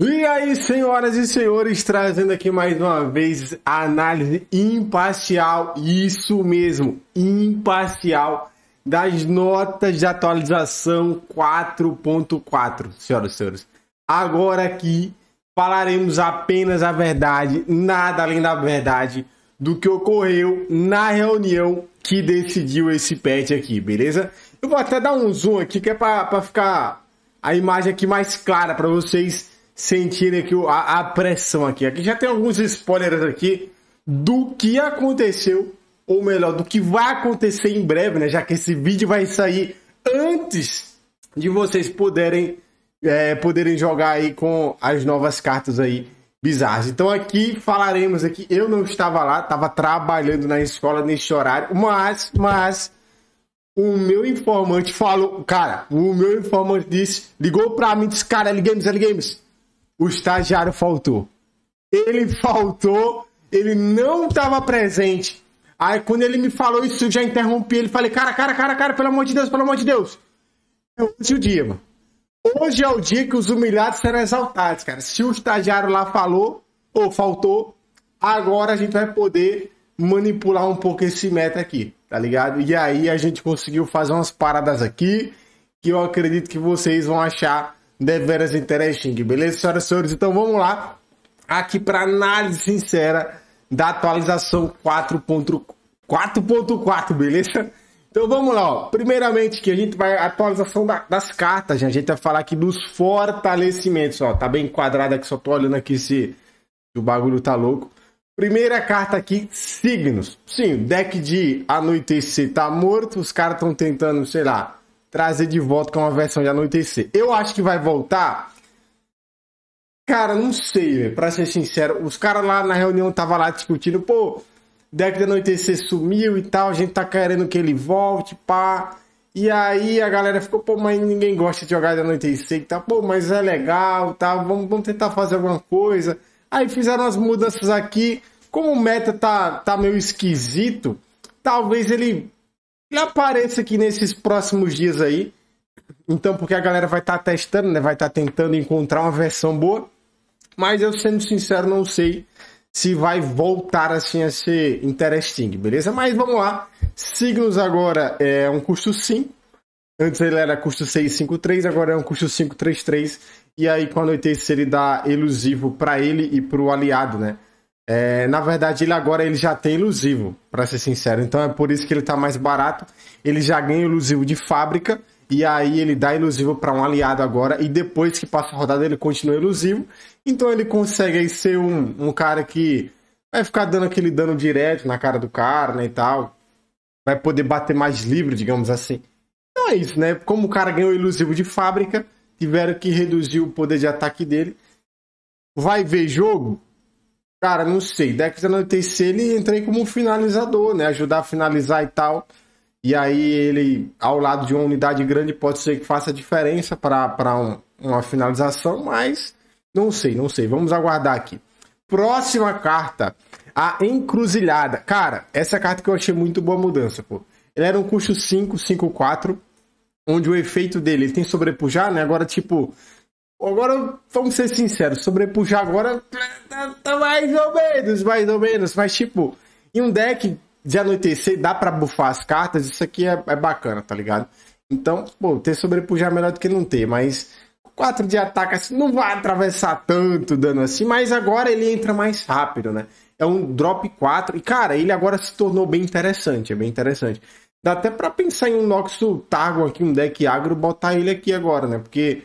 E aí, senhoras e senhores, trazendo aqui mais uma vez a análise imparcial, isso mesmo, imparcial, das notas de atualização 4.4, senhoras e senhores. Agora aqui falaremos apenas a verdade, nada além da verdade, do que ocorreu na reunião que decidiu esse pet aqui, beleza? Eu vou até dar um zoom aqui que é para ficar a imagem aqui mais clara para vocês sentirem aqui a, a pressão aqui. Aqui já tem alguns spoilers aqui do que aconteceu, ou melhor, do que vai acontecer em breve, né? Já que esse vídeo vai sair antes de vocês poderem, é, poderem jogar aí com as novas cartas aí bizarras. Então aqui falaremos aqui, eu não estava lá, estava trabalhando na escola neste horário, mas, mas o meu informante falou, cara, o meu informante disse, ligou para mim, disse, cara, L Games, L Games, o estagiário faltou. Ele faltou, ele não estava presente. Aí quando ele me falou isso, eu já interrompi ele. Falei, cara, cara, cara, cara, pelo amor de Deus, pelo amor de Deus. É hoje o dia, mano. Hoje é o dia que os humilhados serão exaltados, cara. Se o estagiário lá falou ou faltou, agora a gente vai poder manipular um pouco esse meta aqui, tá ligado? E aí a gente conseguiu fazer umas paradas aqui que eu acredito que vocês vão achar deveras interesting, beleza, senhoras e senhores? Então vamos lá, aqui para análise sincera da atualização 4.4, beleza? Então vamos lá, ó. primeiramente que a gente vai atualização da, das cartas, a gente vai falar aqui dos fortalecimentos, ó, tá bem quadrado aqui, só tô olhando aqui se, se o bagulho tá louco. Primeira carta aqui, signos. Sim, deck de anoitecer tá morto, os caras estão tentando, sei lá, trazer de volta com é uma versão de anoitecer. Eu acho que vai voltar. Cara, não sei, véio, pra ser sincero. Os caras lá na reunião tava lá discutindo, pô, Deck de Anoitecer sumiu e tal, a gente tá querendo que ele volte, pá. E aí a galera ficou, pô, mas ninguém gosta de jogar de Anoitecer e tal, pô, mas é legal, tá, vamos, vamos tentar fazer alguma coisa. Aí fizeram as mudanças aqui. Como o meta tá, tá meio esquisito, talvez ele apareça aqui nesses próximos dias aí. Então, porque a galera vai estar tá testando, né? Vai estar tá tentando encontrar uma versão boa. Mas eu, sendo sincero, não sei se vai voltar assim a ser interesting, beleza? Mas vamos lá. Signos agora é um custo 5. Antes ele era custo 653, agora é um custo 533. E aí, com a anoitecer, ele dá elusivo para ele e para o aliado, né? É, na verdade, ele agora ele já tem ilusivo para ser sincero. Então é por isso que ele tá mais barato. Ele já ganha ilusivo de fábrica. E aí ele dá ilusivo para um aliado agora. E depois que passa a rodada, ele continua ilusivo Então ele consegue aí ser um, um cara que vai ficar dando aquele dano direto na cara do cara, né, e tal. Vai poder bater mais livre, digamos assim. Então é isso, né? Como o cara ganhou ilusivo de fábrica, tiveram que reduzir o poder de ataque dele. Vai ver jogo? Cara, não sei. Dex na UTC ele entrei como finalizador, né? Ajudar a finalizar e tal. E aí ele, ao lado de uma unidade grande, pode ser que faça diferença para um, uma finalização, mas não sei, não sei. Vamos aguardar aqui. Próxima carta, a Encruzilhada. Cara, essa carta que eu achei muito boa mudança, pô. Ele era um custo 5, 5, 4, onde o efeito dele tem sobrepujar, né? Agora, tipo, Agora, vamos ser sinceros, sobrepujar agora tá, tá, mais ou menos, mais ou menos, mas tipo, em um deck de anoitecer, dá para bufar as cartas, isso aqui é, é bacana, tá ligado? Então, pô, ter sobrepujar é melhor do que não ter, mas 4 de ataque assim, não vai atravessar tanto dano assim, mas agora ele entra mais rápido, né? É um drop 4 e cara, ele agora se tornou bem interessante, é bem interessante. Dá até para pensar em um noxo Targo aqui, um deck agro, botar ele aqui agora, né? Porque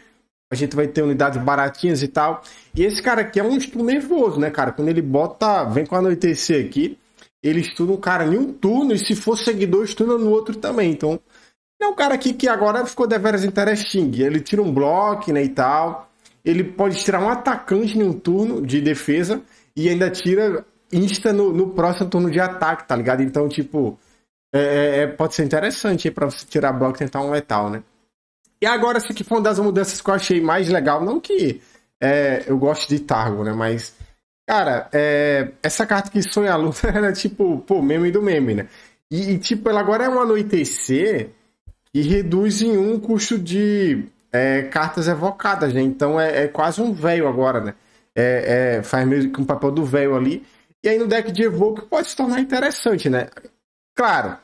a gente vai ter unidades baratinhas e tal. E esse cara aqui é um estudo nervoso, né, cara? Quando ele bota, vem com a anoitecer aqui, ele estuda um cara em um turno e se for seguidor, estuda no outro também. Então, é um cara aqui que agora ficou deveras interesting. Ele tira um bloco, né, e tal. Ele pode tirar um atacante em um turno de defesa e ainda tira insta no, no próximo turno de ataque, tá ligado? Então, tipo, é, é, é pode ser interessante para você tirar bloco e tentar um letal, né? E agora, essa aqui foi uma das mudanças que eu achei mais legal. Não que é, eu gosto de Targo, né? Mas, cara, é, essa carta que sonha a luta era tipo, pô, meme do meme, né? E, e, tipo, ela agora é um anoitecer e reduz em um custo de é, cartas evocadas, né? Então é, é quase um véio agora, né? É, é, faz meio que um papel do véio ali. E aí no deck de Evoke pode se tornar interessante, né? Claro,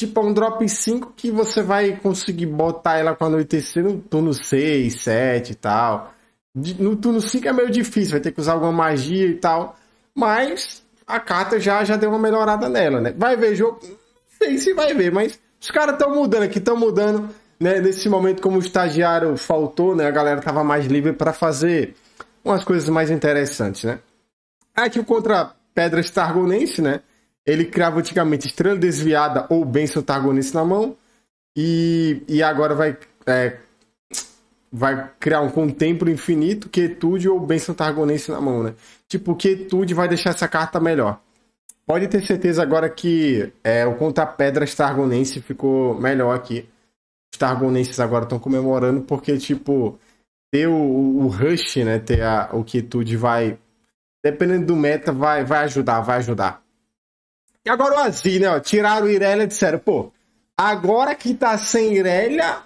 tipo, é um drop 5 que você vai conseguir botar ela com a anoitecer no turno 6, 7 e tal. No turno 5 é meio difícil, vai ter que usar alguma magia e tal. Mas a carta já, já deu uma melhorada nela, né? Vai ver jogo? Não sei se vai ver, mas os caras estão mudando aqui, estão mudando. Né? Nesse momento, como o estagiário faltou, né? A galera tava mais livre para fazer umas coisas mais interessantes, né? Aqui o contra Pedra Stargonense, né? Ele criava antigamente Estrela Desviada ou Benção Antagonista na mão. E, e agora vai, é, vai criar um Contemplo Infinito, Quietude ou Benção Antagonista na mão, né? Tipo, Quietude vai deixar essa carta melhor. Pode ter certeza agora que é, o Contra-Pedra targonense ficou melhor aqui. Os Targonenses agora estão comemorando porque, tipo, ter o, o, rush, né? Ter a, o Quietude vai... Dependendo do meta, vai, vai ajudar, vai ajudar. E agora o Aziz, né? Ó, tiraram o Irelia e disseram, pô, agora que tá sem Irelia,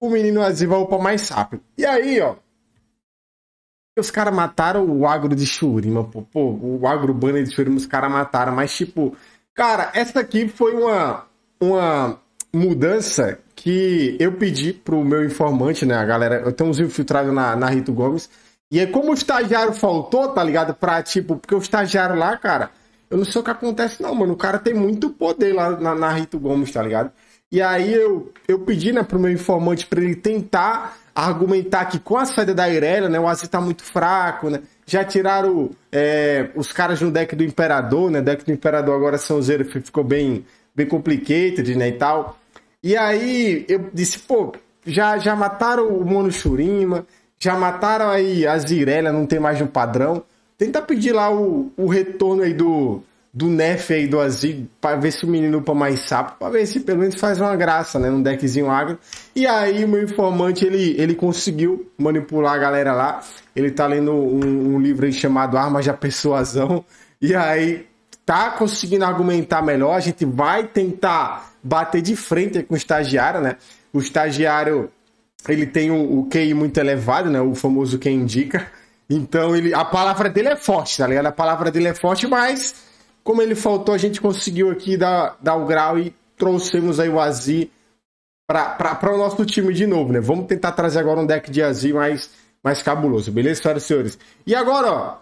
o menino Aziz vai upar mais rápido. E aí, ó. Os caras mataram o agro de Churima, pô, pô o agro banner de Churima, os caras mataram, mas tipo, cara, essa aqui foi uma, uma mudança que eu pedi pro meu informante, né, a galera, eu tenho uns infiltrados na, na Rito Gomes, e aí é como o estagiário faltou, tá ligado, pra tipo, porque o estagiário lá, cara, eu não sei o que acontece, não, mano. O cara tem muito poder lá na, na Rito Gomes, tá ligado? E aí eu, eu pedi, né, pro meu informante para ele tentar argumentar que com a saída da Irelia, né, o Aziz tá muito fraco, né? Já tiraram é, os caras do deck do Imperador, né? deck do Imperador agora são zero, ficou bem, bem complicated, né, e tal. E aí eu disse, pô, já, já mataram o Mono Shurima, já mataram aí a Irelia, não tem mais um padrão. Tenta pedir lá o, o retorno aí do, do Nef aí do Azir para ver se o menino upa mais sapo, para ver se pelo menos faz uma graça, né, num deckzinho agro. E aí o meu informante, ele, ele conseguiu manipular a galera lá. Ele tá lendo um, um livro aí chamado Armas da Persuasão. E aí tá conseguindo argumentar melhor, a gente vai tentar bater de frente com o estagiário, né? O estagiário, ele tem o, o QI muito elevado, né, o famoso que indica. Então ele, a palavra dele é forte, tá ligado? A palavra dele é forte, mas como ele faltou, a gente conseguiu aqui dar, dar o grau e trouxemos aí o Azi para o nosso time de novo, né? Vamos tentar trazer agora um deck de Azi mais, mais cabuloso, beleza, senhoras e senhores? E agora, ó,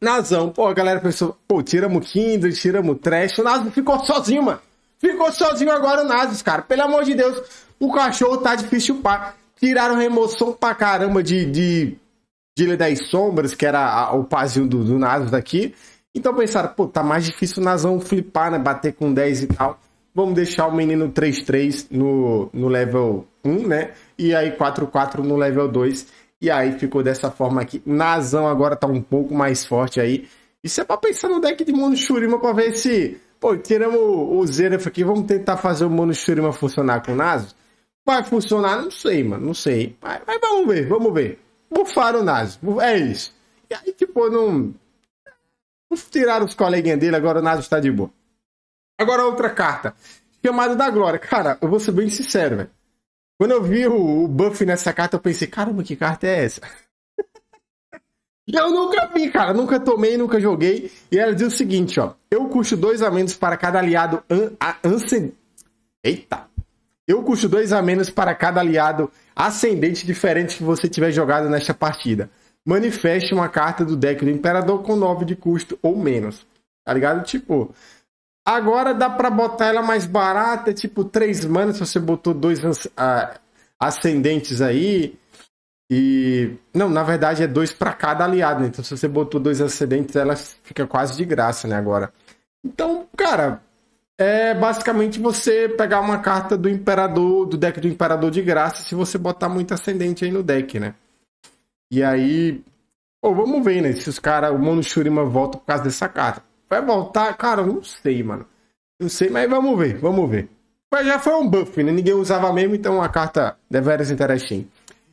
Nazão, pô, a galera pensou, pô, tiramos Kindle, tiramos Trash, o Nazo ficou sozinho, mano. Ficou sozinho agora o Nasus, cara. Pelo amor de Deus, o cachorro tá difícil pá. Tiraram remoção pra caramba de, de Ilha das Sombras, que era a, o pazinho do, do Nasus daqui. Então pensaram, pô, tá mais difícil o Nazão flipar, né? Bater com 10 e tal. Vamos deixar o menino 3-3 no, no level 1, né? E aí 4-4 no level 2. E aí ficou dessa forma aqui. Nazão agora tá um pouco mais forte aí. Isso é pra tá pensar no deck de Mono Shurima pra ver se... Pô, tiramos o, o Zeref aqui, vamos tentar fazer o Mono Shurima funcionar com o Nasus? Vai funcionar? Não sei, mano, não sei. Mas, mas vamos ver, vamos ver bufaram o Nazi. É isso. E aí, tipo, não. Tiraram os coleguinhas dele, agora o Nazi está de boa. Agora outra carta. Chamada da Glória. Cara, eu vou ser bem sincero, velho. Quando eu vi o, o buff nessa carta, eu pensei, caramba, que carta é essa? eu nunca vi, cara. Nunca tomei, nunca joguei. E ela diz o seguinte, ó. Eu custo dois a menos para cada aliado an, a, an Eita! Eu custo 2 a menos para cada aliado ascendente diferente que você tiver jogado nesta partida. Manifeste uma carta do deck do Imperador com 9 de custo ou menos. Tá ligado? Tipo. Agora dá pra botar ela mais barata, tipo 3 manas. Você botou dois ah, ascendentes aí. E. Não, na verdade é dois para cada aliado. Né? Então se você botou dois ascendentes, ela fica quase de graça, né? Agora. Então, cara, é basicamente você pegar uma carta do Imperador, do deck do Imperador de graça, se você botar muito ascendente aí no deck, né? E aí. Pô, vamos ver, né? Se os caras. O Mono Shurima volta por causa dessa carta. Vai voltar? Cara, não sei, mano. Não sei, mas vamos ver, vamos ver. Mas já foi um buff, né? Ninguém usava mesmo, então uma carta deveras é interessante.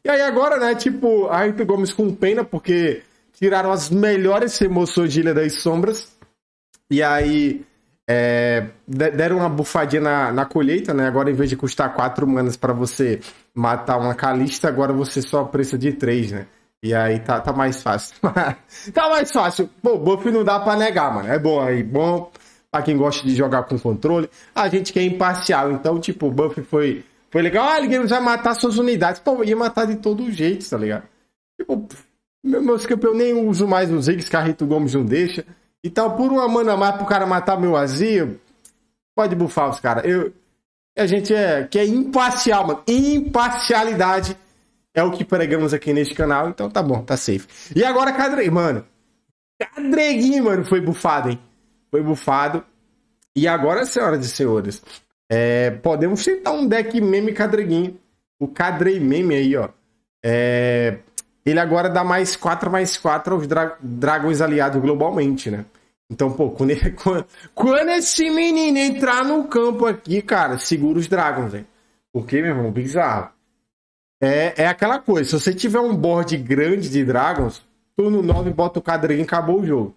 E aí agora, né? Tipo, a Ayrton Gomes com pena, porque tiraram as melhores emoções de Ilha das Sombras. E aí é, deram uma bufadinha na, na, colheita, né? Agora, em vez de custar 4 manas para você matar uma calista, agora você só precisa de 3, né? E aí tá, tá mais fácil. tá mais fácil. Pô, buff não dá pra negar, mano. É bom aí, bom pra quem gosta de jogar com controle. A gente que é imparcial, então, tipo, o buff foi, foi legal. Ah, ele vai matar suas unidades. Pô, ia matar de todo jeito, tá ligado? Tipo, meus campeões nem uso mais os Ziggs, Carrito Gomes não deixa. Então, por uma mana mais pro cara matar meu vazio, pode bufar os caras. Eu, a gente é que é imparcial, mano. Imparcialidade é o que pregamos aqui neste canal, então tá bom, tá safe. E agora Cadreguinho, mano. Cadreguinho, mano, foi bufado, hein? Foi bufado. E agora, senhoras e senhores, é, podemos sentar um deck meme Cadreguinho. O Cadrei meme aí, ó. É, ele agora dá mais 4 mais 4 aos dra dragões aliados globalmente, né? Então, pô, quando, ele, quando, quando, esse menino entrar no campo aqui, cara, segura os dragões, velho. Porque, meu irmão, bizarro. É, é aquela coisa, se você tiver um board grande de dragons, turno 9 bota o cadrinho e acabou o jogo.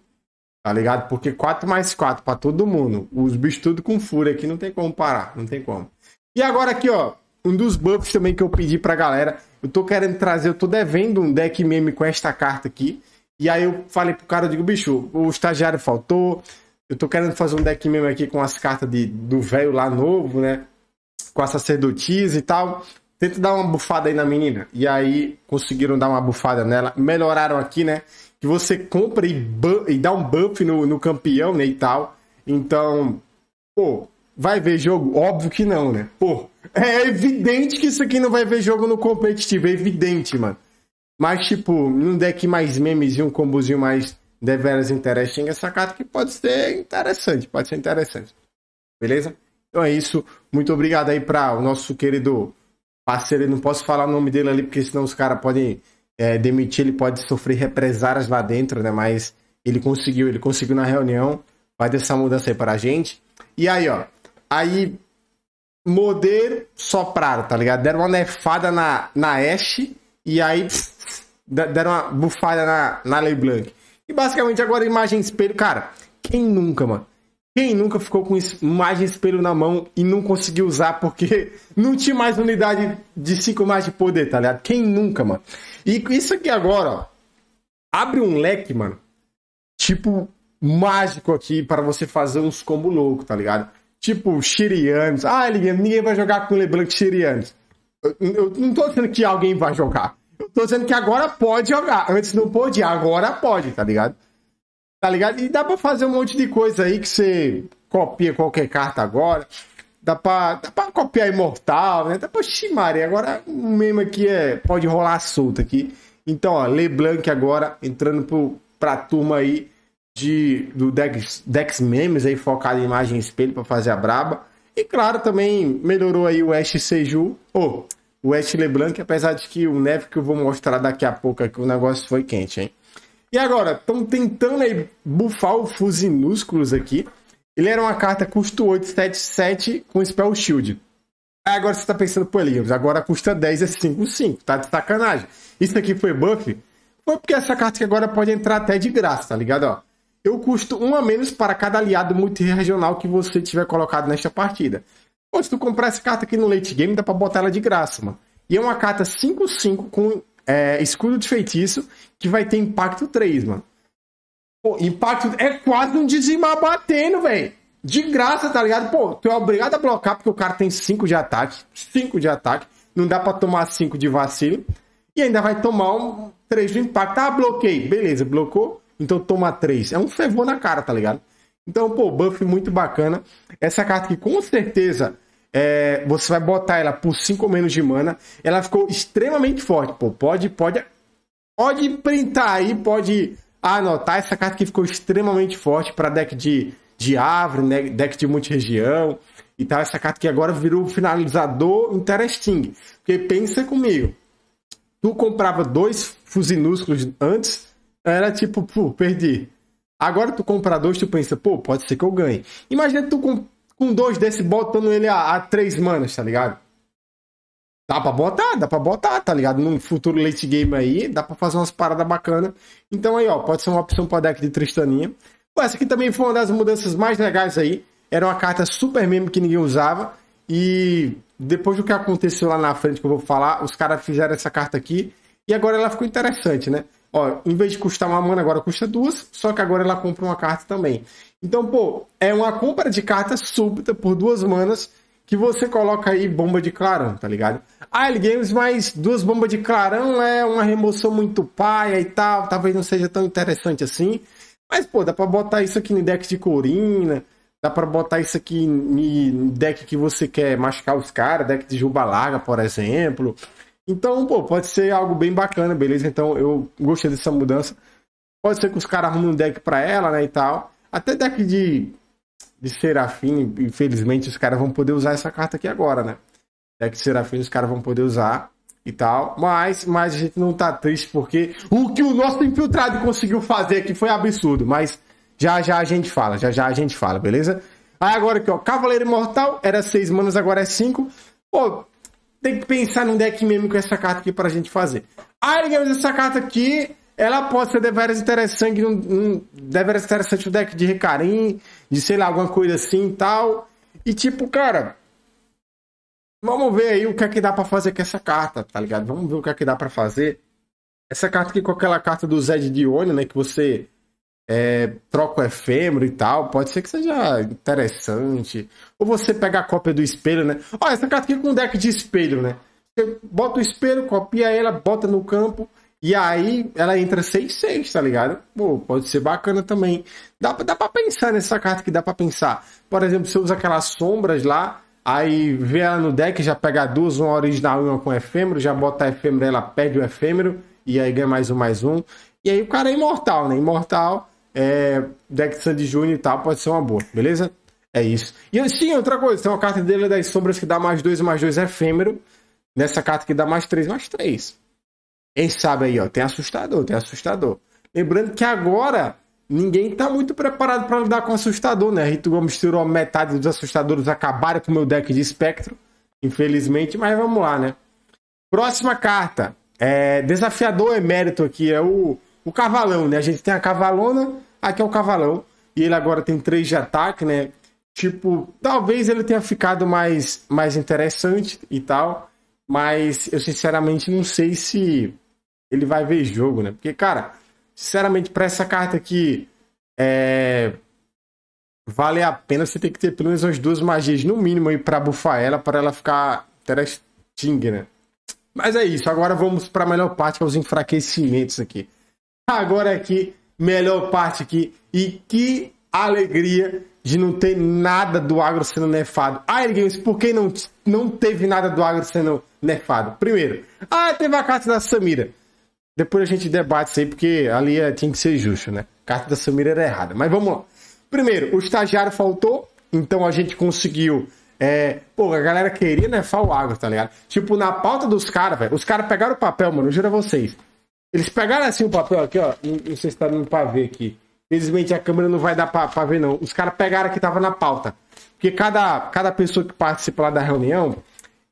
Tá ligado? Porque 4 mais 4 pra todo mundo. Os bichos tudo com fúria aqui, não tem como parar. Não tem como. E agora aqui, ó. Um dos buffs também que eu pedi pra galera eu tô querendo trazer, eu tô devendo um deck meme com esta carta aqui. E aí eu falei pro cara, eu digo, bicho, o estagiário faltou, eu tô querendo fazer um deck meme aqui com as cartas de, do velho lá novo, né? Com a sacerdotisa e tal. Tenta dar uma bufada aí na menina. E aí conseguiram dar uma bufada nela, melhoraram aqui, né? Que você compra e, e dá um buff no, no campeão, né? E tal. Então, pô, Vai ver jogo? Óbvio que não, né? Pô, é evidente que isso aqui não vai ver jogo no competitivo, é evidente, mano. Mas, tipo, num deck mais memes e um combozinho mais deveras interesting, essa carta que pode ser interessante, pode ser interessante. Beleza? Então é isso. Muito obrigado aí para o nosso querido parceiro. Eu não posso falar o nome dele ali, porque senão os caras podem é, demitir, ele pode sofrer represárias lá dentro, né? Mas ele conseguiu, ele conseguiu na reunião. Vai dessa mudança aí para a gente. E aí, ó, Aí, Moder soprar, tá ligado? Deram uma nefada na, na Ashe e aí pff, deram uma bufada na, na LeBlanc. E basicamente agora imagem espelho, cara, quem nunca, mano? Quem nunca ficou com imagem espelho na mão e não conseguiu usar porque não tinha mais unidade de 5 mais de poder, tá ligado? Quem nunca, mano? E isso aqui agora, ó, abre um leque, mano, tipo mágico aqui para você fazer uns combo louco, tá ligado? tipo Shirianos. Ah, ninguém vai jogar com LeBlanc Shirianos. Eu, eu não tô dizendo que alguém vai jogar. Eu tô dizendo que agora pode jogar. Antes não podia, agora pode, tá ligado? Tá ligado? E dá pra fazer um monte de coisa aí que você copia qualquer carta agora. Dá pra, dá pra copiar Imortal, né? Dá pra ximar. Agora o meme aqui é, pode rolar solto aqui. Então, ó, LeBlanc agora entrando pro, pra turma aí de, do Dex, Dex Memes aí focado em imagem espelho para fazer a braba. E claro, também melhorou aí o Ash Seju, ou oh, o Ash LeBlanc, apesar de que o neve que eu vou mostrar daqui a pouco aqui, o negócio foi quente, hein? E agora, estão tentando aí bufar o Fuzinúsculos aqui. Ele era uma carta custo 877 com Spell Shield. Aí agora você está pensando, pô, Elias, agora custa 10 é 55, tá de sacanagem. Isso aqui foi buff? Foi porque essa carta que agora pode entrar até de graça, tá ligado? Ó, eu custo um a menos para cada aliado multiregional que você tiver colocado nesta partida. Pô, se tu comprar essa carta aqui no late game, dá pra botar ela de graça, mano. E é uma carta 5-5 com é, escudo de feitiço que vai ter impacto 3, mano. Pô, impacto é quase um dizimar batendo, velho. De graça, tá ligado? Pô, tu é obrigado a blocar porque o cara tem 5 de ataque. 5 de ataque. Não dá pra tomar 5 de vacilo. E ainda vai tomar um 3 de impacto. Ah, bloqueei. Beleza, blocou. Então toma três. É um fervor na cara, tá ligado? Então, pô, buff muito bacana. Essa carta que com certeza é, você vai botar ela por 5 ou menos de mana. Ela ficou extremamente forte, pô. Pode, pode, pode printar aí, pode anotar essa carta que ficou extremamente forte para deck de, de árvore, né? deck de multiregião e tal. Essa carta que agora virou finalizador interesting. Porque pensa comigo, tu comprava dois fuzinúsculos antes então era tipo, pô, perdi. Agora tu compra dois, tu pensa, pô, pode ser que eu ganhe. Imagina tu com, com dois desse botando ele a, a três manas, tá ligado? Dá pra botar, dá pra botar, tá ligado? Num futuro late game aí, dá pra fazer umas paradas bacanas. Então aí, ó, pode ser uma opção pra deck de Tristaninha. Pô, essa aqui também foi uma das mudanças mais legais aí. Era uma carta super meme que ninguém usava. E depois do que aconteceu lá na frente que eu vou falar, os caras fizeram essa carta aqui. E agora ela ficou interessante, né? Ó, em vez de custar uma mana, agora custa duas, só que agora ela compra uma carta também. Então, pô, é uma compra de carta súbita por duas manas que você coloca aí bomba de clarão, tá ligado? Ah, Games, mas duas bombas de clarão é uma remoção muito paia e tal, talvez não seja tão interessante assim. Mas, pô, dá pra botar isso aqui no deck de Corina, dá pra botar isso aqui no deck que você quer machucar os caras, deck de Juba Larga, por exemplo. Então, pô, pode ser algo bem bacana, beleza? Então eu gostei dessa mudança. Pode ser que os caras arrumem um deck pra ela, né, e tal. Até deck de, de Serafim, infelizmente, os caras vão poder usar essa carta aqui agora, né? Deck de Serafim, os caras vão poder usar e tal. Mas, mas a gente não tá triste porque o que o nosso infiltrado conseguiu fazer aqui foi absurdo. Mas já já a gente fala, já já a gente fala, beleza? Aí agora aqui, ó, Cavaleiro Imortal era seis manas, agora é cinco Pô, tem que pensar num deck mesmo com essa carta aqui pra gente fazer. Ah, digamos, essa carta aqui, ela pode ser deveras interessante, num, num, deveras interessante o deck de Recarim, de sei lá, alguma coisa assim e tal. E tipo, cara, vamos ver aí o que é que dá pra fazer com essa carta, tá ligado? Vamos ver o que é que dá pra fazer. Essa carta aqui com aquela carta do Zed Dione, né, que você é, troca o efêmero e tal, pode ser que seja interessante. Ou você pega a cópia do espelho, né? Olha, essa carta aqui com um deck de espelho, né? Você bota o espelho, copia ela, bota no campo, e aí ela entra 6-6, tá ligado? Pô, pode ser bacana também. Dá, dá pra pensar nessa carta que dá pra pensar. Por exemplo, você usa aquelas sombras lá, aí vê ela no deck, já pega duas, uma original e uma com efêmero, já bota a efêmero, ela perde o efêmero, e aí ganha mais um, mais um. E aí o cara é imortal, né? Imortal é, deck de June e tal, pode ser uma boa, beleza? É isso. E sim, outra coisa, tem uma carta dele das sombras que dá mais 2 mais 2 é efêmero. Nessa carta que dá mais 3 mais 3. Quem sabe aí, ó, tem assustador, tem assustador. Lembrando que agora ninguém tá muito preparado para lidar com assustador, né? Rito Gomes tirou metade dos assustadores, acabaram com o meu deck de espectro, infelizmente, mas vamos lá, né? Próxima carta. É, desafiador emérito aqui é o o cavalão, né? A gente tem a cavalona, aqui é o cavalão. E ele agora tem três de ataque, né? Tipo, talvez ele tenha ficado mais, mais interessante e tal. Mas eu sinceramente não sei se ele vai ver jogo, né? Porque, cara, sinceramente, para essa carta aqui é... vale a pena você ter que ter pelo menos umas duas magias no mínimo aí para bufar ela, para ela ficar interesting, né? Mas é isso, agora vamos para a melhor parte, que é os enfraquecimentos aqui agora aqui, é melhor parte aqui. E que alegria de não ter nada do agro sendo nefado. Ah, Games, por que não, não teve nada do agro sendo nefado? Primeiro, ah, teve a carta da Samira. Depois a gente debate isso aí, porque ali é, tinha que ser justo, né? A carta da Samira era errada. Mas vamos lá. Primeiro, o estagiário faltou, então a gente conseguiu. É... Pô, a galera queria nefar o agro, tá ligado? Tipo, na pauta dos caras, velho, os caras pegaram o papel, mano, juro a vocês. Eles pegaram assim o papel aqui, ó. Não, sei se tá dando pra ver aqui. Felizmente a câmera não vai dar pra, pra ver, não. Os caras pegaram que tava na pauta. Porque cada, cada pessoa que participa lá da reunião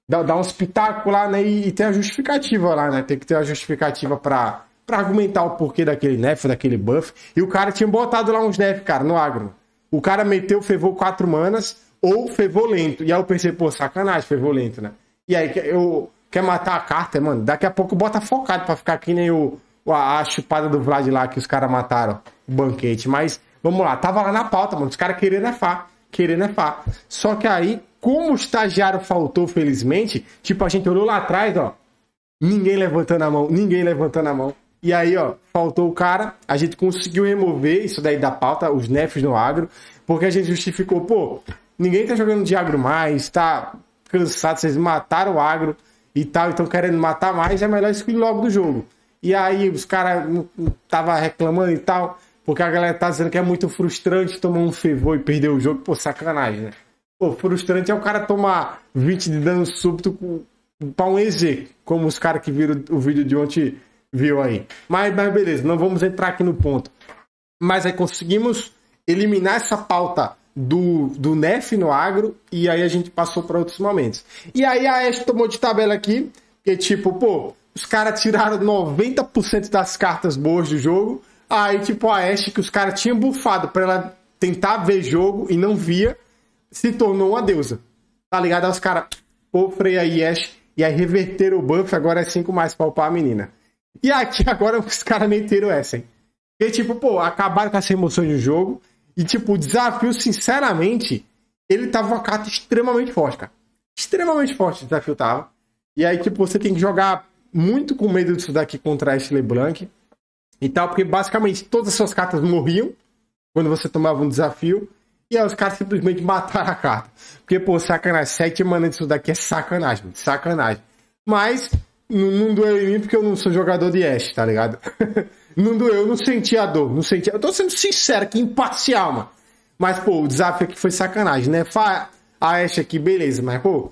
dá, dá um espetáculo lá, né? E, e, tem a justificativa lá, né? Tem que ter a justificativa pra, pra argumentar o porquê daquele nef, daquele buff. E o cara tinha botado lá uns nef, cara, no agro. O cara meteu fervor quatro manas ou fervor lento. E aí eu pensei, pô, sacanagem, fervor lento, né? E aí eu, Quer matar a carta, mano? Daqui a pouco bota focado pra ficar aqui nem o, a chupada do Vlad lá que os caras mataram. O banquete. Mas, vamos lá. Tava lá na pauta, mano. Os caras querendo é fá. Querendo é fá. Só que aí, como o estagiário faltou, felizmente, tipo, a gente olhou lá atrás, ó. Ninguém levantando a mão. Ninguém levantando a mão. E aí, ó, faltou o cara. A gente conseguiu remover isso daí da pauta, os nefes no agro, porque a gente justificou, pô, ninguém tá jogando de agro mais, tá cansado, vocês mataram o agro e tal, então querendo matar mais, é melhor excluir logo do jogo. E aí os caras tava reclamando e tal, porque a galera tá dizendo que é muito frustrante tomar um fervor e perder o jogo, pô, sacanagem, né? Pô, frustrante é o cara tomar 20 de dano súbito com, pra um EZ, como os caras que viram o vídeo de ontem viu aí. Mas, mas beleza, não vamos entrar aqui no ponto. Mas aí conseguimos eliminar essa pauta do, do NEF no agro, e aí a gente passou para outros momentos. E aí a Ash tomou de tabela aqui, que tipo, pô, os caras tiraram 90% das cartas boas do jogo, aí tipo a Ash, que os caras tinham bufado para ela tentar ver jogo e não via, se tornou uma deusa. Tá ligado? Aí os caras, pô, freia aí Ash, e aí reverteram o buff, agora é 5 mais pra upar a menina. E aqui agora os caras meteram essa, hein? E tipo, pô, acabaram com as emoções do jogo, e, tipo, o desafio, sinceramente, ele tava uma carta extremamente forte, cara. Extremamente forte o desafio tava. E aí, tipo, você tem que jogar muito com medo disso daqui contra este LeBlanc e tal, porque basicamente todas as suas cartas morriam quando você tomava um desafio. E aí os caras simplesmente mataram a carta. Porque, pô, sacanagem. Sete manas disso daqui é sacanagem, mano. Sacanagem. Mas, não doeu em mim porque eu não sou jogador de Ash, tá ligado? Não doeu, eu não senti a dor, não senti. Eu tô sendo sincero aqui, imparcial, mano. Mas, pô, o desafio aqui foi sacanagem, né? Fa a Ash aqui, beleza, mas, pô,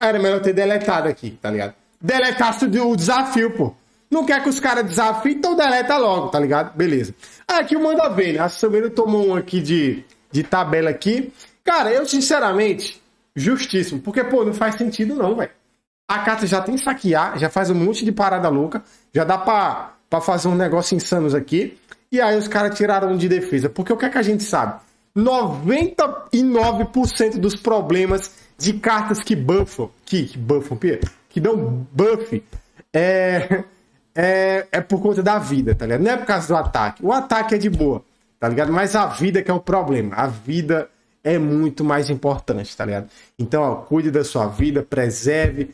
era melhor ter deletado aqui, tá ligado? Deletasse o desafio, pô. Não quer que os caras desafiem, então deleta logo, tá ligado? Beleza. Ah, aqui o Manda né A Sameira tomou um aqui de, de tabela aqui. Cara, eu sinceramente, justíssimo. Porque, pô, não faz sentido não, velho. A carta já tem saquear, já faz um monte de parada louca. Já dá pra para fazer um negócio insanos aqui. E aí os caras tiraram de defesa. Porque o que é que a gente sabe? 99% dos problemas de cartas que buffam, que, que buffam, que dão buff, é, é, é por conta da vida, tá ligado? Não é por causa do ataque. O ataque é de boa, tá ligado? Mas a vida que é o problema. A vida é muito mais importante, tá ligado? Então, ó, cuide da sua vida, preserve,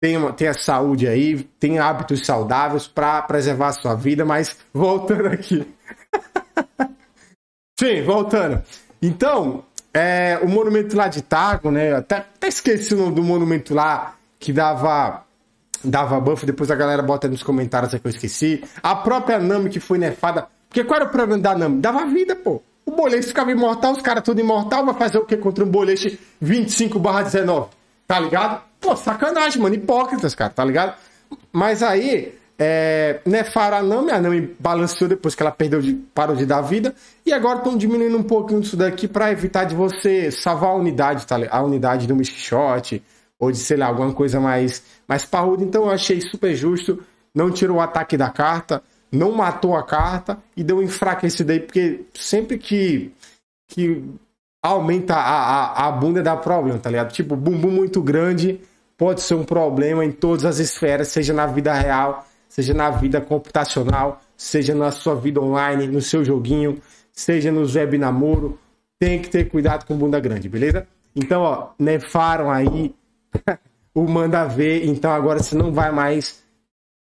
tenha, tenha saúde aí, tenha hábitos saudáveis para preservar a sua vida, mas voltando aqui. Sim, voltando. Então, é, o monumento lá de Tago, né? Até, até esqueci o nome do monumento lá que dava dava buff, depois a galera bota nos comentários que eu esqueci. A própria Nami que foi nefada. Porque qual era o problema da Nami? Dava vida, pô. O boleto ficava imortal, os caras tudo imortal, vai fazer o que contra um boleche 25 19? Tá ligado? Pô, sacanagem, mano. Hipócritas, cara, tá ligado? Mas aí, é, Nefara não minha não balanceou depois que ela perdeu de, parou de dar vida. E agora estão diminuindo um pouquinho disso daqui para evitar de você salvar a unidade, tá, a unidade do Mishot, ou de, sei lá, alguma coisa mais, mais parruda. Então eu achei super justo. Não tirou o ataque da carta, não matou a carta e deu um enfraquecido aí, porque sempre que, que aumenta a, a, a bunda dá problema, tá ligado? Tipo, bumbum muito grande pode ser um problema em todas as esferas, seja na vida real, seja na vida computacional, seja na sua vida online, no seu joguinho, seja nos web namoro. Tem que ter cuidado com bunda grande, beleza? Então, ó, nefaram aí o manda ver, então agora você não vai mais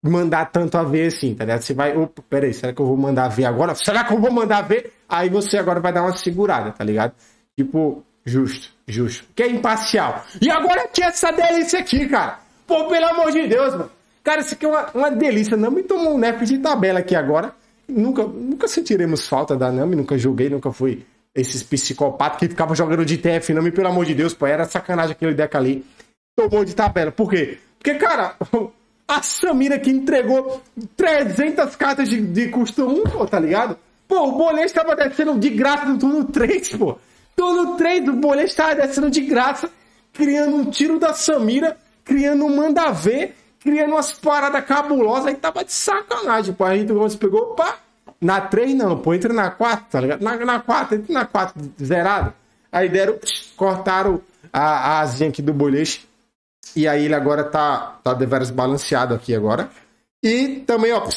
mandar tanto a ver assim, tá ligado? Você vai, opa, peraí, será que eu vou mandar ver agora? Será que eu vou mandar ver? Aí você agora vai dar uma segurada, tá ligado? Tipo, justo, justo. Que é imparcial. E agora tinha essa delícia aqui, cara. Pô, pelo amor de Deus, mano. Cara, isso aqui é uma, uma delícia. Não é? me tomou um nef de tabela aqui agora. Nunca, nunca sentiremos falta da Nami, nunca julguei, nunca fui esses psicopatas que ficavam jogando de TF Nami, pelo amor de Deus, pô, era sacanagem aquele deck ali. Tomou de tabela. Por quê? Porque, cara, a Samira que entregou 300 cartas de, de custo 1, pô, tá ligado? Pô, o boleto estava descendo de graça no turno 3, pô. Tô no trem do boleto, tava tá descendo de graça, criando um tiro da Samira, criando um manda ver, criando umas paradas cabulosas, aí tava de sacanagem, pô. Aí o Gomes pegou, opa, na 3 não, pô, entra na 4, tá ligado? Na, na 4, entra na 4, zerado. Aí deram, cortaram a, a asinha aqui do boleche. E aí ele agora tá, tá veras balanceado aqui agora. E também, ó,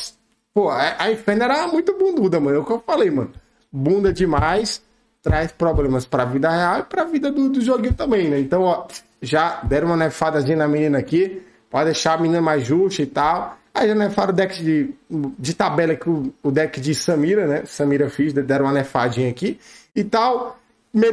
pô, a, a Inferno era muito bunduda, mano. É o que eu falei, mano. Bunda demais traz problemas para a vida real e para a vida do, do joguinho também, né? Então, ó, já deram uma nefadazinha na menina aqui, pode deixar a menina mais justa e tal. Aí já nefaram o deck de, de tabela que o, o deck de Samira, né? Samira fiz deram uma nefadinha aqui e tal. né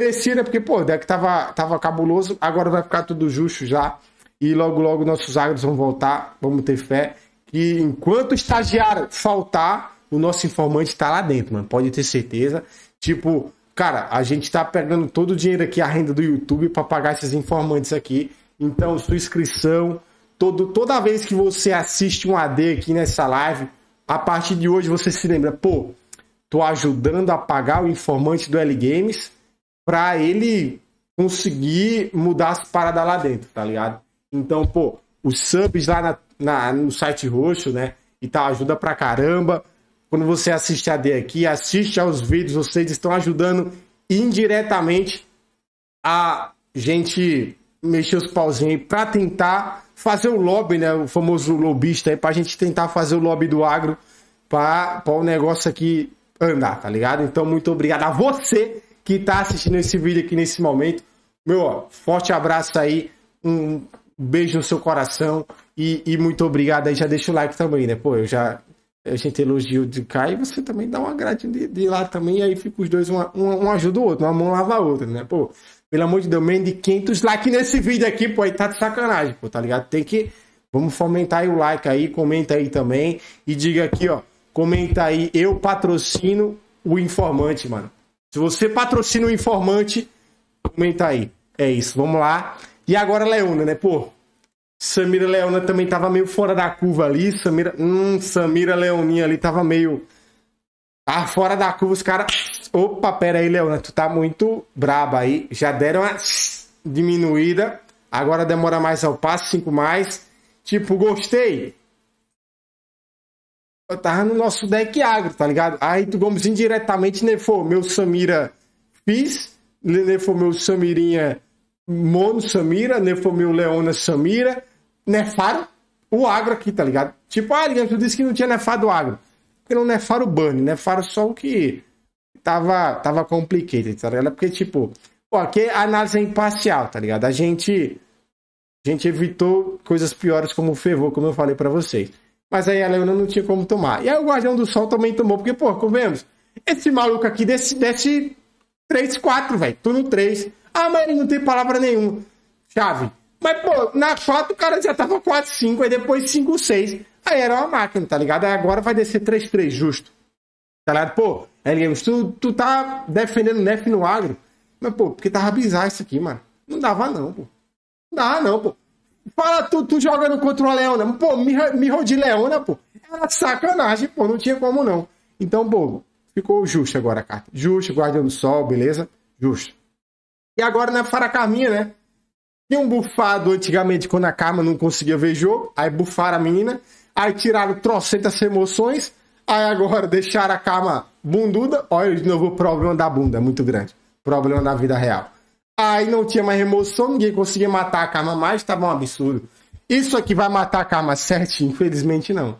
porque, pô, o deck tava, tava cabuloso, agora vai ficar tudo justo já. E logo, logo nossos agros vão voltar, vamos ter fé. Que enquanto o estagiário faltar, o nosso informante tá lá dentro, mano. Pode ter certeza. Tipo, Cara, a gente tá pegando todo o dinheiro aqui, a renda do YouTube, para pagar esses informantes aqui. Então, sua inscrição, todo, toda vez que você assiste um AD aqui nessa live, a partir de hoje você se lembra, pô, tô ajudando a pagar o informante do L Games para ele conseguir mudar as paradas lá dentro, tá ligado? Então, pô, os subs lá na, na, no site roxo, né? E tá, ajuda pra caramba. Quando você assiste a D aqui, assiste aos vídeos, vocês estão ajudando indiretamente a gente mexer os pauzinhos aí para tentar fazer o lobby, né? O famoso lobista aí, para a gente tentar fazer o lobby do agro para o um negócio aqui andar, tá ligado? Então, muito obrigado a você que está assistindo esse vídeo aqui nesse momento. Meu, ó, forte abraço aí, um beijo no seu coração e, e muito obrigado aí. Já deixa o like também, né? Pô, eu já a gente elogia o de cá e você também dá uma gratinha de, de lá também, aí fica os dois, uma, uma, um ajuda o outro, uma mão lava a outra, né? Pô, pelo amor de Deus, menos de 500 likes nesse vídeo aqui, pô, aí tá de sacanagem, pô, tá ligado? Tem que. Vamos fomentar aí o like aí, comenta aí também e diga aqui, ó, comenta aí, eu patrocino o informante, mano. Se você patrocina o informante, comenta aí. É isso, vamos lá. E agora, Leona, né, pô? Samira Leona também tava meio fora da curva ali. Samira, hum, Samira Leoninha ali tava meio. Ah, fora da curva, os caras. Opa, pera aí, Leona, tu tá muito braba aí. Já deram uma diminuída. Agora demora mais ao passo, cinco mais. Tipo, gostei. Eu tava no nosso deck agro, tá ligado? Aí tu vamos indiretamente nefou meu Samira fiz, nefou meu Samirinha mono Samira, nefou meu Leona Samira, nefaram o agro aqui, tá ligado? Tipo, ah, ligado, tu disse que não tinha nefado o agro. Porque não nefaram o ban, nefaram só o que tava, tava complicated, tá ligado? Porque, tipo, pô, aqui a análise é imparcial, tá ligado? A gente, a gente evitou coisas piores como o fervor, como eu falei para vocês. Mas aí a Leona não tinha como tomar. E aí o Guardião do Sol também tomou, porque, pô, comemos. Esse maluco aqui desse desse 3, 4, velho. Turno 3. Ah, mas ele não tem palavra nenhuma. Chave. Mas, pô, na foto o cara já tava 4, 5, aí depois 5, 6. Aí era uma máquina, tá ligado? Aí agora vai descer 3, 3, justo. Tá ligado? Pô, games tu, tu tá defendendo NEF no agro. Mas, pô, porque tava bizarro isso aqui, mano. Não dava não, pô. Não dava não, pô. Fala, tu, tu jogando contra uma leona. Pô, mirro, mirro de leona, pô. Era sacanagem, pô. Não tinha como não. Então, pô, ficou justo agora cara Justo, Guardião do Sol, beleza? Justo. E agora na né, Faracarminha, né? Tinha um bufado antigamente quando a Karma não conseguia ver jogo, aí bufaram a menina, aí tiraram trocentas emoções, aí agora deixaram a Karma bunduda. Olha de novo o problema da bunda, é muito grande. Problema da vida real. Aí não tinha mais emoção, ninguém conseguia matar a Karma mais, tava um absurdo. Isso aqui vai matar a Karma 7? Infelizmente não.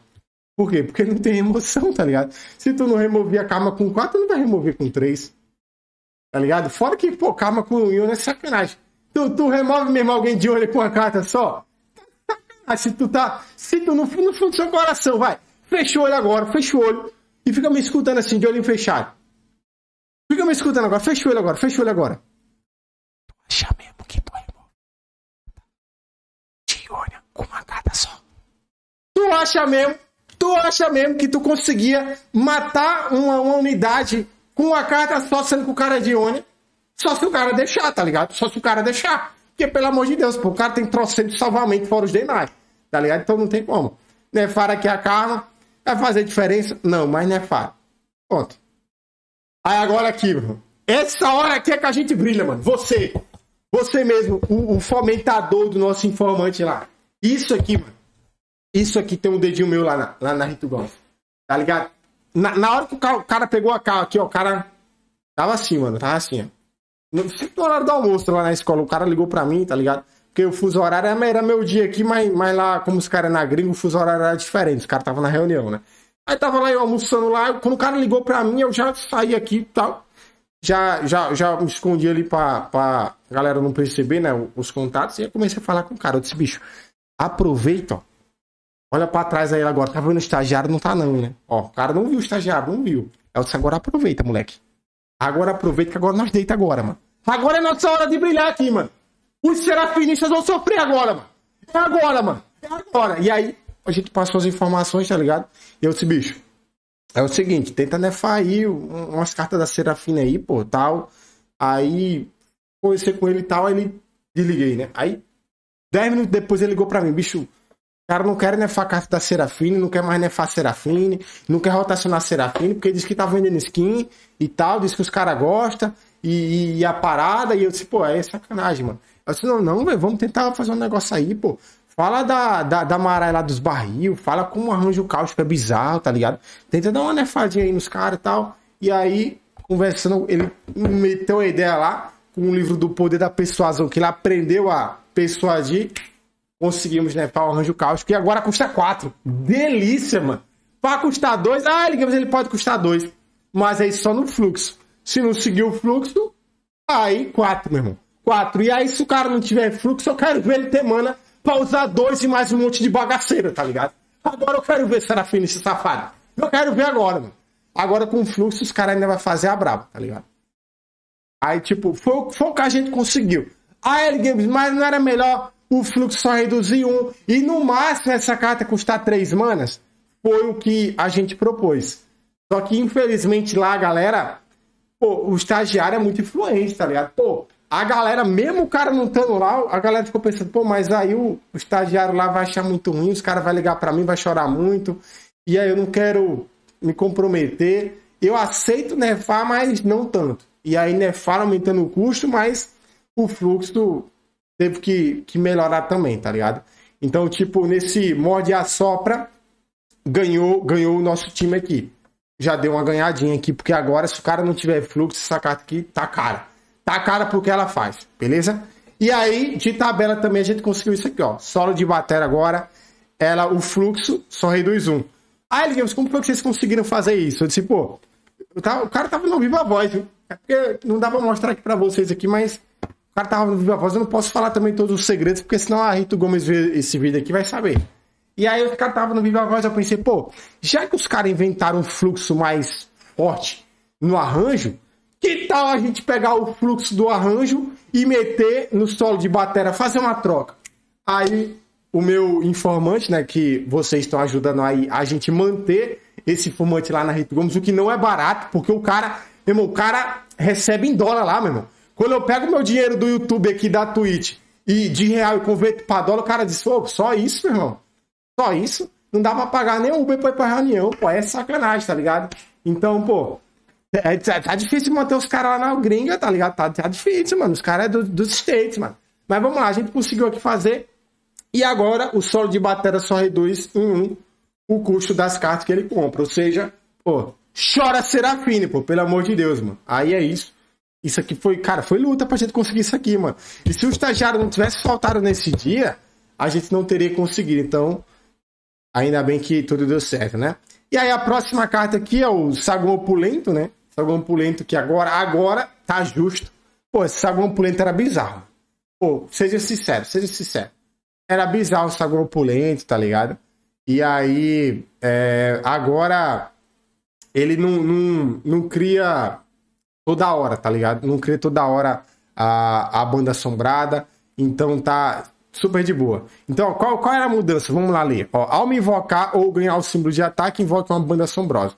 Por quê? Porque não tem emoção, tá ligado? Se tu não remover a Karma com 4, não vai remover com 3. Tá ligado? Fora que, pô, Karma com Yuna é sacanagem. Tu, tu remove mesmo alguém de olho com uma carta só? Ah, se tu tá. Se tu no, no fundo do seu coração, vai. Fecha o olho agora, fecha o olho. E fica me escutando assim, de olho fechado. Fica me escutando agora, fecha o olho agora, fecha o olho agora. Tu acha mesmo que tu remove? É de olho com uma carta só. Tu acha mesmo? Tu acha mesmo que tu conseguia matar uma, uma unidade com a carta só, sendo que o cara é de ônibus? Só se o cara deixar, tá ligado? Só se o cara deixar. Porque, pelo amor de Deus, pô, o cara tem trocentos de salvamento fora os demais, tá ligado? Então não tem como. Nefara é aqui é a carma. Vai fazer diferença? Não, mas Nefara. É Pronto. Aí agora aqui, mano. Essa hora aqui é que a gente brilha, mano. Você. Você mesmo, o, o fomentador do nosso informante lá. Isso aqui, mano. Isso aqui tem um dedinho meu lá na, lá na Tá ligado? Na, na hora que o cara, o cara pegou a carro aqui, ó, o cara tava assim, mano. Tava assim, ó. Sempre no horário do almoço lá na escola, o cara ligou pra mim, tá ligado? Porque o fuso horário era meu dia aqui, mas, mas lá, como os caras na gringa, o fuso horário era diferente. Os caras estavam na reunião, né? Aí tava lá eu almoçando lá, quando o cara ligou pra mim, eu já saí aqui e tal. Já, já, já me escondi ali pra, pra galera não perceber, né? Os contatos. E aí comecei a falar com o cara. Eu disse, bicho, aproveita, ó. Olha pra trás aí agora. Tá vendo o estagiário? Não tá, não, né? Ó, o cara não viu o estagiário, não viu. Eu disse, agora aproveita, moleque. Agora aproveita que agora nós deita agora, mano. Agora é nossa hora de brilhar aqui, mano. Os serafinistas vão sofrer agora, mano. É agora, mano. É agora. E aí, a gente passou as informações, tá ligado? E eu disse, bicho, é o seguinte, tenta nefar aí umas cartas da Serafina aí, pô, tal. Aí, conhecer com ele e tal, aí ele desliguei, né? Aí, dez minutos depois ele ligou pra mim, bicho, cara não quer nefar a carta da Serafine, não quer mais nefar a Serafine, não quer rotacionar a Serafine, porque diz que tá vendendo skin e tal, diz que os caras gostam e, e, a parada. E eu disse, pô, é sacanagem, mano. Eu disse, não, não, velho, vamos tentar fazer um negócio aí, pô. Fala da, da, da lá dos barril, fala como caos cáustico é bizarro, tá ligado? Tenta dar uma nefadinha aí nos caras e tal. E aí, conversando, ele meteu a ideia lá com o livro do poder da persuasão, que ele aprendeu a persuadir conseguimos, né, para o arranjo cáustico, e agora custa 4. Delícia, mano. Para custar 2, ah, digamos, ele pode custar 2. Mas aí só no fluxo. Se não seguir o fluxo, aí 4, meu irmão. 4. E aí, se o cara não tiver fluxo, eu quero ver ele ter mana para usar 2 e mais um monte de bagaceira, tá ligado? Agora eu quero ver Serafina esse safado. Eu quero ver agora, mano. Agora com fluxo, os caras ainda vão fazer a braba, tá ligado? Aí, tipo, foi, foi o que a gente conseguiu. A L Games, mas não era melhor o fluxo só reduzir um, e no máximo essa carta custar três manas, foi o que a gente propôs. Só que infelizmente lá a galera, pô, o estagiário é muito influente, tá ligado? Pô, a galera, mesmo o cara não estando lá, a galera ficou pensando, pô, mas aí o, o estagiário lá vai achar muito ruim, os caras vão ligar para mim, vai chorar muito, e aí eu não quero me comprometer. Eu aceito nefar, mas não tanto. E aí nefaram aumentando o custo, mas o fluxo teve que, que melhorar também, tá ligado? Então, tipo, nesse morde a sopra, ganhou, ganhou o nosso time aqui. Já deu uma ganhadinha aqui, porque agora, se o cara não tiver fluxo, essa carta aqui tá cara. Tá cara porque que ela faz, beleza? E aí, de tabela também, a gente conseguiu isso aqui, ó. Solo de bateria agora, ela, o fluxo só reduz um. Aí ah, ele disse, como foi que vocês conseguiram fazer isso? Eu disse, pô, eu tava, o cara tava no vivo a voz, viu? É porque não dá pra mostrar aqui pra vocês aqui, mas cara tava no Viva Voz, eu não posso falar também todos os segredos, porque senão a Rita Gomes vê esse vídeo aqui vai saber. E aí o cara tava no Viva Voz, eu pensei, pô, já que os caras inventaram um fluxo mais forte no arranjo, que tal a gente pegar o fluxo do arranjo e meter no solo de batera, fazer uma troca? Aí o meu informante, né, que vocês estão ajudando aí a gente manter esse fumante lá na Rita Gomes, o que não é barato, porque o cara, meu irmão, o cara recebe em dólar lá, meu irmão. Quando eu pego meu dinheiro do YouTube aqui da Twitch e de real eu converto para dólar, o cara diz: Pô, só isso, meu irmão? Só isso? Não dá para pagar nem o Uber para ir pra reunião, pô. É sacanagem, tá ligado? Então, pô, é, tá, tá difícil manter os caras lá na gringa, tá ligado? Tá, tá difícil, mano. Os caras é do, dos States, mano. Mas vamos lá, a gente conseguiu aqui fazer. E agora o solo de bateria só reduz em um o custo das cartas que ele compra. Ou seja, pô, chora Serafine, pô, pelo amor de Deus, mano. Aí é isso. Isso aqui foi, cara, foi luta pra gente conseguir isso aqui, mano. E se o estagiário não tivesse faltado nesse dia, a gente não teria conseguido. Então, ainda bem que tudo deu certo, né? E aí a próxima carta aqui é o Saguão Opulento, né? Saguão Opulento que agora, agora tá justo. Pô, esse Saguão Opulento era bizarro. Pô, seja sincero, seja sincero. Era bizarro o Saguão Opulento, tá ligado? E aí, é, agora ele não, não, não cria toda hora, tá ligado? Não cria toda hora a, a banda assombrada. Então tá super de boa. Então, qual, qual era a mudança? Vamos lá ler. Ó, ao me invocar ou ganhar o símbolo de ataque, invoca uma banda assombrosa.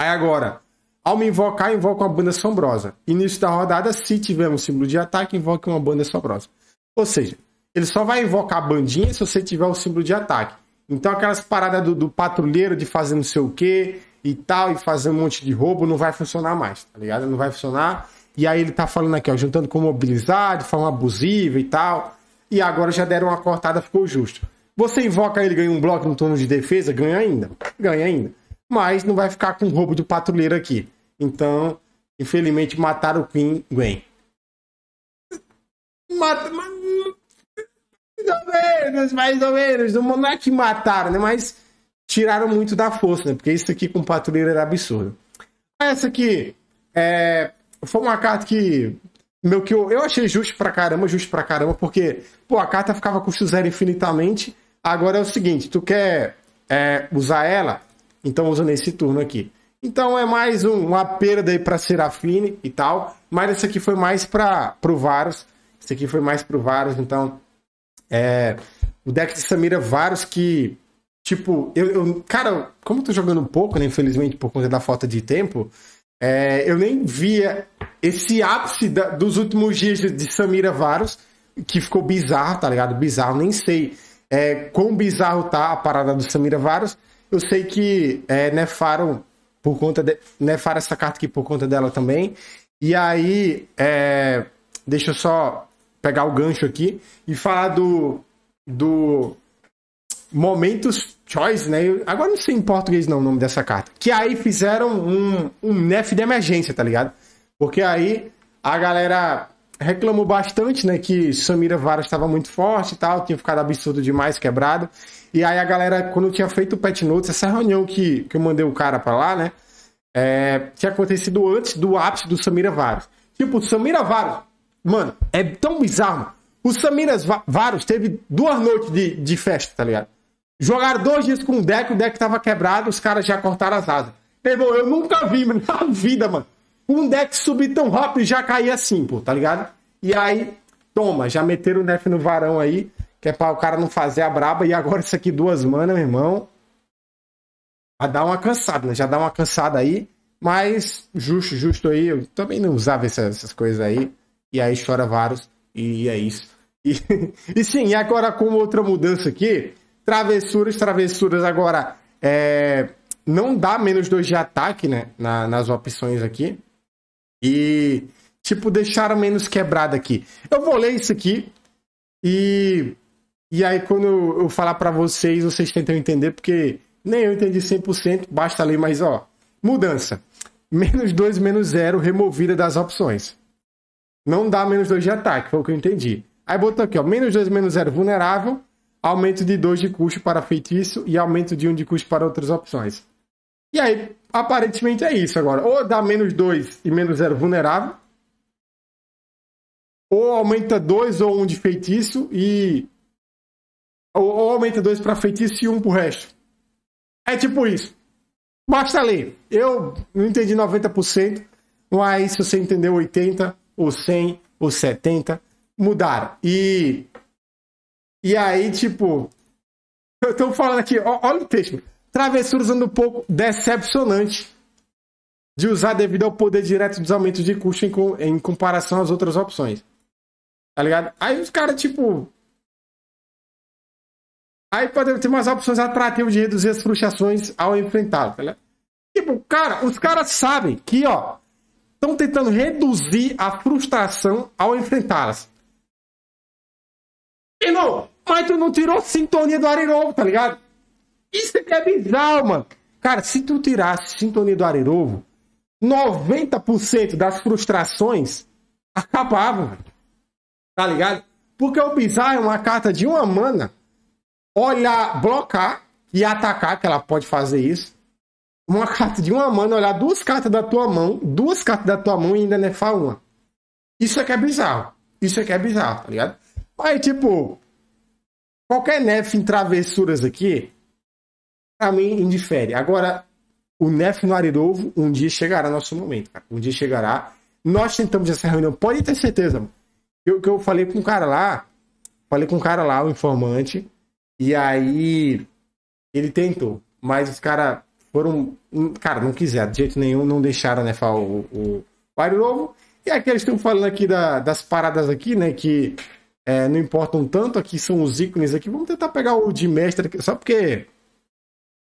Aí agora, ao me invocar, invoca uma banda assombrosa. Início da rodada, se tiver um símbolo de ataque, invoca uma banda assombrosa. Ou seja, ele só vai invocar a bandinha se você tiver o símbolo de ataque. Então, aquelas paradas do, do patrulheiro de fazer não sei o quê, e tal, e fazer um monte de roubo, não vai funcionar mais, tá ligado? Não vai funcionar. E aí ele tá falando aqui, ó, juntando com mobilizar, de forma abusiva e tal. E agora já deram uma cortada, ficou justo. Você invoca ele, ganha um bloco no turno de defesa, ganha ainda. Ganha ainda. Mas não vai ficar com roubo do patrulheiro aqui. Então, infelizmente, mataram o Queen Gwen. Mata, mais ou menos, mais ou menos. Não, não é que mataram, né? Mas tiraram muito da força, né? Porque isso aqui com patrulheiro era absurdo. Essa aqui é, foi uma carta que meu que eu, eu achei justo pra caramba, justo pra caramba, porque pô, a carta ficava custo zero infinitamente. Agora é o seguinte, tu quer é, usar ela, então usa nesse turno aqui. Então é mais um, uma perda aí pra Serafine e tal, mas essa aqui foi mais pra, pro Varus. Esse aqui foi mais pro Varus, então é, o deck de Samira Varus que Tipo, eu, eu, Cara, como eu tô jogando um pouco, né? Infelizmente, por conta da falta de tempo, é, eu nem via esse ápice da, dos últimos dias de Samira Varos, que ficou bizarro, tá ligado? Bizarro, nem sei é, quão bizarro tá a parada do Samira Varos. Eu sei que é, nefaram por conta de, nefaram essa carta aqui por conta dela também. E aí, é, deixa eu só pegar o gancho aqui e falar do do Momentos Choice, né? Eu, agora não sei em português não o nome dessa carta. Que aí fizeram um, um NEF de emergência, tá ligado? Porque aí a galera reclamou bastante, né? Que Samira Vara estava muito forte e tal, tinha ficado absurdo demais, quebrado. E aí a galera, quando eu tinha feito o Pet Notes, essa reunião que, que eu mandei o cara pra lá, né? É, tinha acontecido antes do ápice do Samira Varos. Tipo, o Samira Varas, mano, é tão bizarro. O Samira Varos teve duas noites de, de festa, tá ligado? Jogaram dois dias com o deck, o deck tava quebrado, os caras já cortaram as asas. Meu irmão, eu nunca vi mano, na vida, mano. Um deck subir tão rápido e já cair assim, pô, tá ligado? E aí, toma, já meteram o nef no varão aí, que é pra o cara não fazer a braba. E agora isso aqui duas manas, meu irmão. Vai dar uma cansada, né? Já dá uma cansada aí. Mas, justo, justo aí. Eu também não usava essas, essas coisas aí. E aí chora vários, E é isso. E, e sim, e agora com outra mudança aqui travessuras, travessuras agora. É, não dá menos 2 de ataque, né? Na, nas opções aqui. E, tipo, deixaram menos quebrado aqui. Eu vou ler isso aqui. E, e aí, quando eu, eu falar para vocês, vocês tentam entender, porque nem eu entendi 100%. Basta ler, mas ó. Mudança. Menos 2, menos 0, removida das opções. Não dá menos 2 de ataque, foi o que eu entendi. Aí botou aqui, ó. Menos 2, menos 0, vulnerável aumento de 2 de custo para feitiço e aumento de 1 um de custo para outras opções. E aí, aparentemente é isso agora. Ou dá menos 2 e menos 0 vulnerável, ou aumenta 2 ou 1 um de feitiço e. Ou, ou aumenta 2 para feitiço e 1 um para o resto. É tipo isso. Basta ler. Eu não entendi 90%, mas se você entendeu 80%, ou 100%, ou 70%, mudaram. E e aí, tipo, eu tô falando aqui, ó, olha o texto. Travessura usando um pouco decepcionante de usar devido ao poder direto dos aumentos de custo em, em comparação às outras opções. Tá ligado? Aí os caras, tipo. Aí pode ter mais opções atrativas de reduzir as frustrações ao enfrentar, tá ligado? Tipo, cara, os caras sabem que, ó, estão tentando reduzir a frustração ao enfrentá-las. Irmão, mas tu não tirou sintonia do Arirovo, tá ligado? Isso aqui é, é bizarro, mano. Cara, se tu tirasse sintonia do Arirovo, 90% das frustrações acabavam, tá ligado? Porque o bizarro é uma carta de uma mana olhar, blocar e atacar, que ela pode fazer isso. Uma carta de uma mana, olhar duas cartas da tua mão, duas cartas da tua mão e ainda nefar uma. Isso aqui é, é bizarro. Isso aqui é, é bizarro, tá ligado? Mas, tipo, Qualquer NEF em travessuras aqui, pra mim, indifere. Agora, o NEF no Aridovo, um dia chegará nosso momento, cara. Um dia chegará. Nós tentamos essa reunião, pode ter certeza, mano. Eu, que eu falei com um cara lá, falei com um cara lá, o um informante, e aí ele tentou, mas os caras foram, hum, cara, não quiseram de jeito nenhum, não deixaram, né, o, o, o Aridovo. E aqui é eles estão falando aqui da, das paradas aqui, né, que é, não importam tanto, aqui são os ícones aqui. Vamos tentar pegar o de mestre aqui, só porque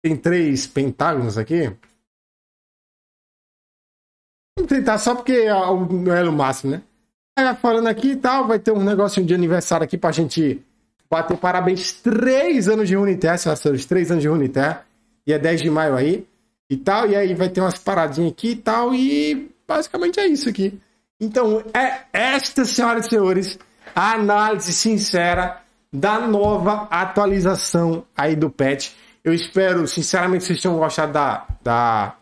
tem três pentágonos aqui. Vamos tentar só porque é o elo máximo, né? Aí, é, falando aqui e tal, vai ter um negocinho de aniversário aqui pra gente bater parabéns. Três anos de Unité, senhoras e três anos de Unité. E é 10 de maio aí e tal. E aí vai ter umas paradinhas aqui e tal. E basicamente é isso aqui. Então, é esta, senhoras e senhores a análise sincera da nova atualização aí do patch. Eu espero, sinceramente, vocês tenham gostado da, da,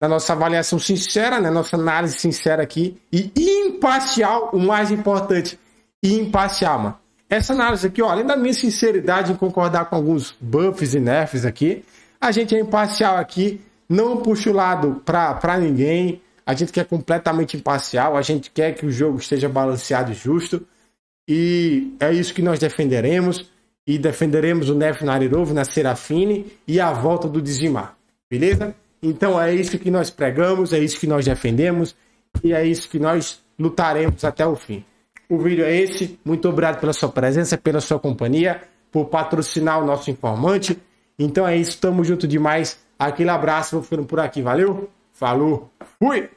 da nossa avaliação sincera, né? Nossa análise sincera aqui. E imparcial, o mais importante. imparcial, mano. Essa análise aqui, ó, além da minha sinceridade em concordar com alguns buffs e nerfs aqui, a gente é imparcial aqui, não puxa o lado pra, pra ninguém. A gente quer completamente imparcial, a gente quer que o jogo esteja balanceado e justo. E é isso que nós defenderemos. E defenderemos o Nef Narirovo na Serafine e a volta do Dizimar. Beleza? Então é isso que nós pregamos, é isso que nós defendemos e é isso que nós lutaremos até o fim. O vídeo é esse. Muito obrigado pela sua presença, pela sua companhia, por patrocinar o nosso informante. Então é isso, tamo junto demais. Aquele abraço, vou ficando por aqui. Valeu, falou, fui!